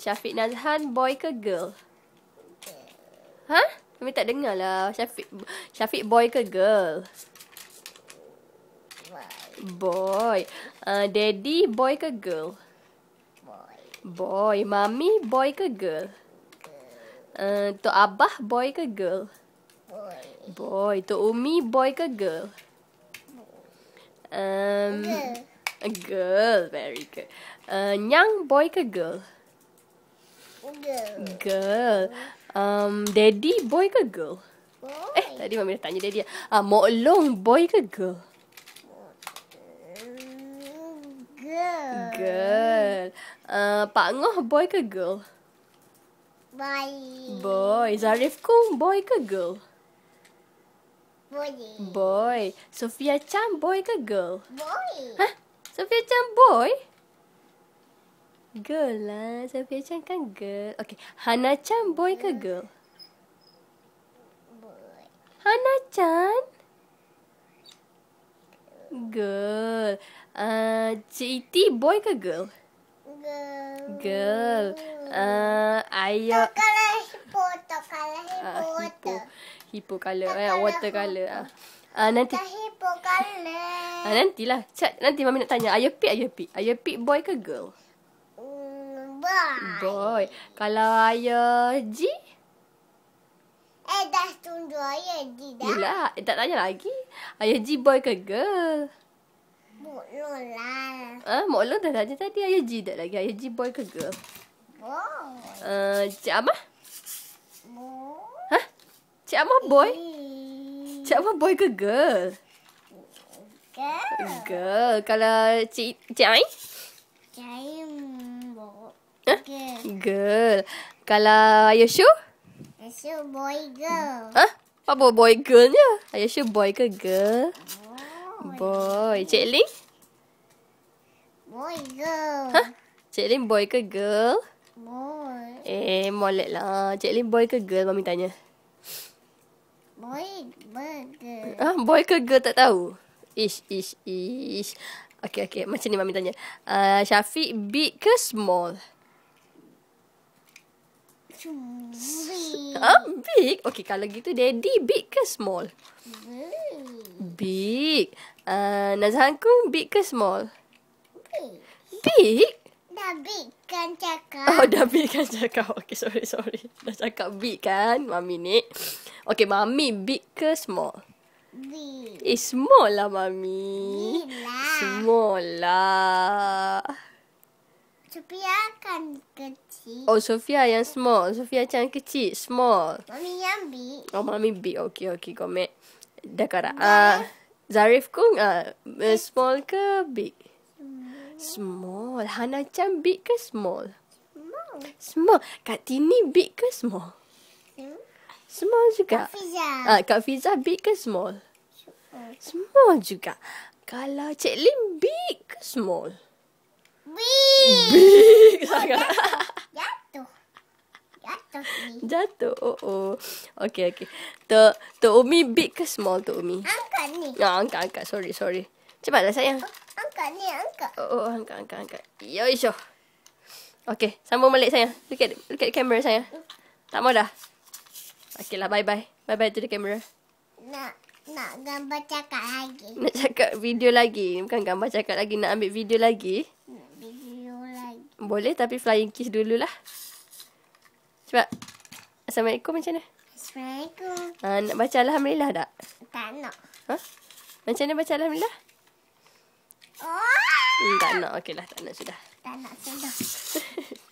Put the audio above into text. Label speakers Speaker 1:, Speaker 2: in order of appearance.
Speaker 1: Syafiq Nazhan boy ke girl? Ha? Kami tak dengar lah Syafiq, Syafiq boy ke girl? Boy. Uh, daddy boy ke girl? Boy. Mami boy ke girl? Uh, Tok Abah boy ke girl? Boy. Boy. Tok Umi boy ke girl? Um, girl. girl. Very good. Uh, Nyang boy ke girl? Girl. Girl. Um, daddy boy ke girl? Boy. Eh, tadi mami dah tanya daddy. Ah, uh, Mok boy ke girl? Girl. Girl. Uh, ah, Pak Ngoh boy ke girl? Boy. Boy. Zarif Kung boy ke girl? Boy. Boy. Sofia Chan boy ke girl? Boy. Hah? Sofia Chan boy? Boy. Girl lah. Sophia Chan kan girl. Okay. Hana Chan boy ke girl? Boy. Hana Chan? Girl. Uh, Cik boy ke girl? Girl. Girl. Uh, ayah. Ah, hippo hippo color water color eh, ah. ah. nanti hippo color ah, nantilah Cak, nanti mami nak tanya Ayo pi, ayo pi, ayo pi. boy ke girl boy. Kalau ayah G? Eh, dah tunggu ayah G dah. Yelah, eh, tak tanya lagi. Ayah G boy ke girl? Moklo lah. Ha, ah, Moklo dah tanya tadi. Ayah G tak lagi. Ayah G boy ke girl? Boy. Uh, Cik Amah? Boy. Ha? Cik Amah boy? E. Cik Amah boy ke girl? Girl. Girl. Kalau Cik, Cik Ain? Cik Ain. Girl. girl. Kalau Ayah Shu? Ayah Shu boy girl. Huh? Apa boy, boy girlnya? Ayah Shu boy ke girl? boy. Cik Ling? Boy girl. Huh? Cik Ling boy ke girl? Boy. Eh, molek lah. Cik Ling boy ke girl? Mami tanya. Boy, boy ke? Huh? Boy ke girl tak tahu? Ish, ish, ish. Okay, okay. Macam ni Mami tanya. Uh, Syafiq, big ke small? Small. Big. Uh, big. Okay, kalau gitu daddy big ke small? Big. Big. Uh, ah, Nazanku big ke small? Big. Dah big kan cakap. Oh, dah big kan cakap. Okay, sorry, sorry. Dah cakap big kan, mami ni. Okay, mami big ke small? Big. Eh, small lah, mami. Big lah. Small lah. Sofia kan kecil. Oh, Sofia yang small. Sofia yang kecil. Small. Mami yang big. Oh, Mami big. Okey okey. Komet. Dekara. Ah, uh, Zarif kung ah, uh, small ke big? Small. Hana Chan big ke small? Small. Small. Kak Tini big ke small? Small juga. Kak Fiza. Ah, Kak Fiza big ke small? Small juga. Kalau Cik Lim big ke small? Wih. Big Jatuh. Jatuh ni. Oh, oh. Okey, okey. To, tu Umi big ke small tu Umi? Angkat ni. Ya, angkat, angkat. Sorry, sorry. Cepatlah sayang. Oh, angkat ni, angkat. Oh, oh, angkat, angkat, angkat. Ya, Yoisho. Okey, sambung balik sayang. Look at, look at camera sayang. Tak mau dah. lah, bye-bye. Bye-bye to the camera. Nak nak gambar cakap lagi. Nak cakap video lagi. Bukan gambar cakap lagi. Nak ambil video lagi. Hmm. Boleh tapi flying kiss dululah. Cepat. Assalamualaikum macam mana? Assalamualaikum. Ha, nak baca Alhamdulillah tak? Tak nak. Ha? Macam mana baca Alhamdulillah? Oh. Hmm, tak nak. Okeylah, tak nak sudah. Tak nak sudah.